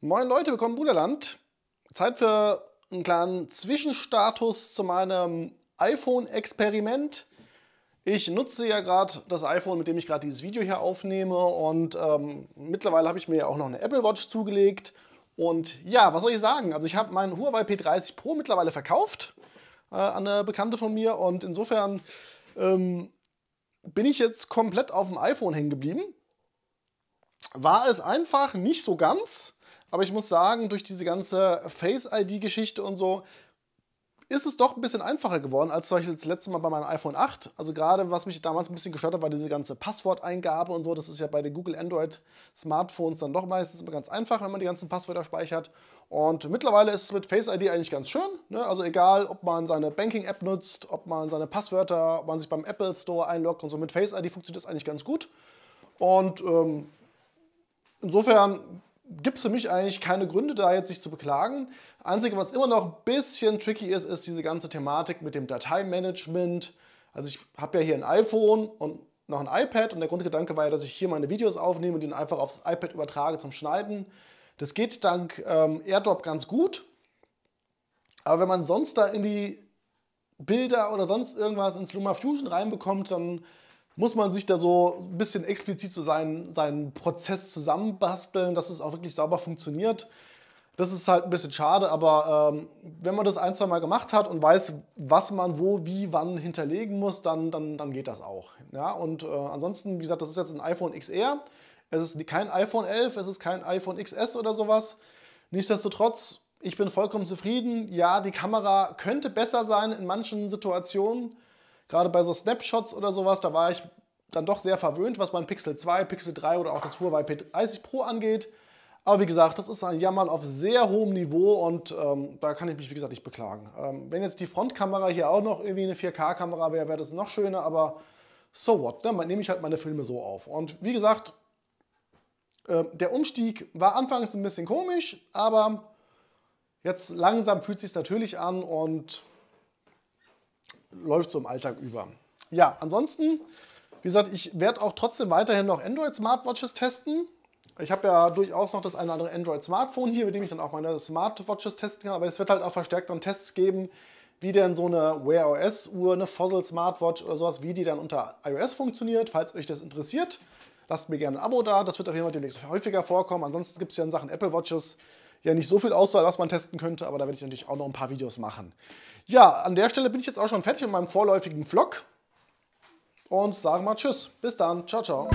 Moin Leute, willkommen Bruderland. Zeit für einen kleinen Zwischenstatus zu meinem iPhone-Experiment. Ich nutze ja gerade das iPhone, mit dem ich gerade dieses Video hier aufnehme und ähm, mittlerweile habe ich mir ja auch noch eine Apple Watch zugelegt. Und ja, was soll ich sagen? Also ich habe meinen Huawei P30 Pro mittlerweile verkauft äh, an eine Bekannte von mir und insofern ähm, bin ich jetzt komplett auf dem iPhone hängen geblieben. War es einfach nicht so ganz. Aber ich muss sagen, durch diese ganze Face-ID-Geschichte und so ist es doch ein bisschen einfacher geworden als zum Beispiel das letzte Mal bei meinem iPhone 8. Also gerade was mich damals ein bisschen gestört hat, war diese ganze Passworteingabe und so. Das ist ja bei den Google Android Smartphones dann doch meistens immer ganz einfach, wenn man die ganzen Passwörter speichert. Und mittlerweile ist es mit Face ID eigentlich ganz schön. Ne? Also egal, ob man seine Banking-App nutzt, ob man seine Passwörter, ob man sich beim Apple Store einloggt und so. Mit Face ID funktioniert das eigentlich ganz gut. Und ähm, insofern gibt es für mich eigentlich keine Gründe, da jetzt sich zu beklagen. Einzige, was immer noch ein bisschen tricky ist, ist diese ganze Thematik mit dem Dateimanagement. Also ich habe ja hier ein iPhone und noch ein iPad und der Grundgedanke war ja, dass ich hier meine Videos aufnehme und die dann einfach aufs iPad übertrage zum Schneiden. Das geht dank ähm, AirDrop ganz gut. Aber wenn man sonst da irgendwie Bilder oder sonst irgendwas ins LumaFusion reinbekommt, dann muss man sich da so ein bisschen explizit so seinen, seinen Prozess zusammenbasteln, dass es auch wirklich sauber funktioniert. Das ist halt ein bisschen schade, aber ähm, wenn man das ein, zwei Mal gemacht hat und weiß, was man wo, wie, wann hinterlegen muss, dann, dann, dann geht das auch. Ja, und äh, ansonsten, wie gesagt, das ist jetzt ein iPhone XR. Es ist kein iPhone 11, es ist kein iPhone XS oder sowas. Nichtsdestotrotz, ich bin vollkommen zufrieden. Ja, die Kamera könnte besser sein in manchen Situationen. Gerade bei so Snapshots oder sowas, da war ich dann doch sehr verwöhnt, was mein Pixel 2, Pixel 3 oder auch das Huawei P30 Pro angeht. Aber wie gesagt, das ist ein Jammern auf sehr hohem Niveau und ähm, da kann ich mich, wie gesagt, nicht beklagen. Ähm, wenn jetzt die Frontkamera hier auch noch irgendwie eine 4K-Kamera wäre, wäre das noch schöner, aber so what, ne? dann nehme ich halt meine Filme so auf. Und wie gesagt, ähm, der Umstieg war anfangs ein bisschen komisch, aber jetzt langsam fühlt es sich natürlich an und läuft so im Alltag über. Ja, ansonsten, wie gesagt, ich werde auch trotzdem weiterhin noch Android-Smartwatches testen. Ich habe ja durchaus noch das eine oder andere Android-Smartphone hier, mit dem ich dann auch meine Smartwatches testen kann, aber es wird halt auch verstärkt dann Tests geben, wie denn so eine Wear OS-Uhr, eine Fossil Smartwatch oder sowas, wie die dann unter iOS funktioniert, falls euch das interessiert. Lasst mir gerne ein Abo da, das wird auf jeden Fall demnächst häufiger vorkommen. Ansonsten gibt es ja in Sachen Apple Watches ja nicht so viel Auswahl, was man testen könnte, aber da werde ich natürlich auch noch ein paar Videos machen. Ja, an der Stelle bin ich jetzt auch schon fertig mit meinem vorläufigen Vlog und sage mal Tschüss. Bis dann. Ciao, ciao.